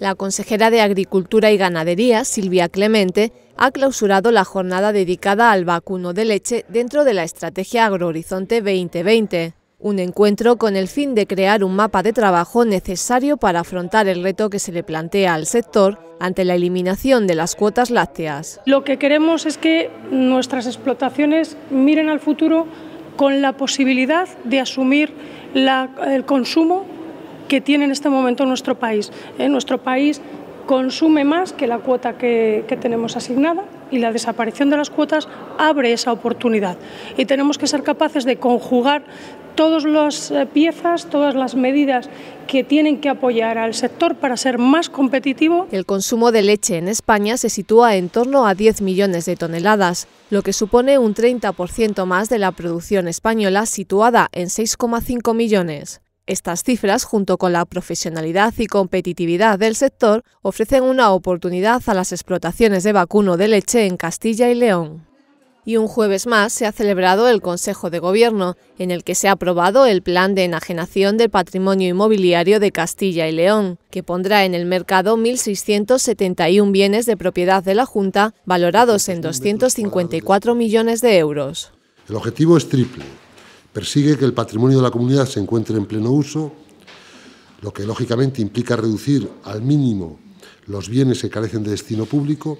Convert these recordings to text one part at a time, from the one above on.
La consejera de Agricultura y Ganadería, Silvia Clemente, ha clausurado la jornada dedicada al vacuno de leche dentro de la Estrategia Agrohorizonte 2020. Un encuentro con el fin de crear un mapa de trabajo necesario para afrontar el reto que se le plantea al sector ante la eliminación de las cuotas lácteas. Lo que queremos es que nuestras explotaciones miren al futuro con la posibilidad de asumir el consumo que tiene en este momento nuestro país. ¿Eh? Nuestro país consume más que la cuota que, que, tenemos asignada y la desaparición de las cuotas abre esa oportunidad. Y tenemos que ser capaces de conjugar todas las eh, piezas, todas las medidas que tienen que apoyar al sector para ser más competitivo. El consumo de leche en España se sitúa en torno a 10 millones de toneladas, lo que supone un 30% más de la producción española situada en 6,5 millones. Estas cifras, junto con la profesionalidad y competitividad del sector, ofrecen una oportunidad a las explotaciones de vacuno de leche en Castilla y León. Y un jueves más se ha celebrado el Consejo de Gobierno, en el que se ha aprobado el Plan de Enajenación del Patrimonio Inmobiliario de Castilla y León, que pondrá en el mercado 1.671 bienes de propiedad de la Junta, valorados en 254 millones de euros. El objetivo es triple, Persigue que el patrimonio de la comunidad se encuentre en pleno uso, lo que lógicamente implica reducir al mínimo los bienes que carecen de destino público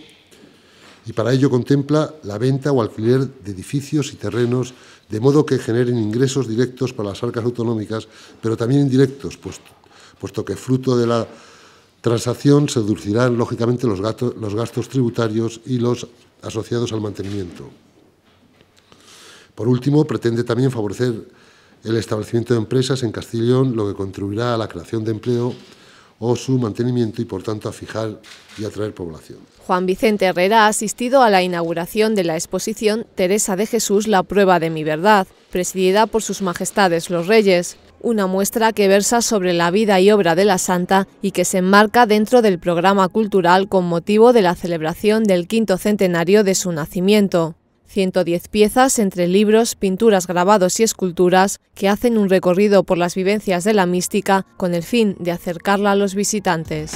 y para ello contempla la venta o alquiler de edificios y terrenos de modo que generen ingresos directos para las arcas autonómicas, pero también indirectos, puesto, que fruto de la transacción se reducirán lógicamente los, los gastos tributarios y los asociados al mantenimiento. Por último, pretende también favorecer el establecimiento de empresas en Castellón, lo que contribuirá a la creación de empleo o su mantenimiento y, por tanto, a fijar y atraer población. Juan Vicente Herrera ha asistido a la inauguración de la exposición Teresa de Jesús, la prueba de mi verdad, presidida por sus majestades los reyes, una muestra que versa sobre la vida y obra de la santa y que se enmarca dentro del programa cultural con motivo de la celebración del quinto centenario de su nacimiento. 110 piezas entre libros, pinturas, grabados y esculturas que hacen un recorrido por las vivencias de la mística con el fin de acercarla a los visitantes.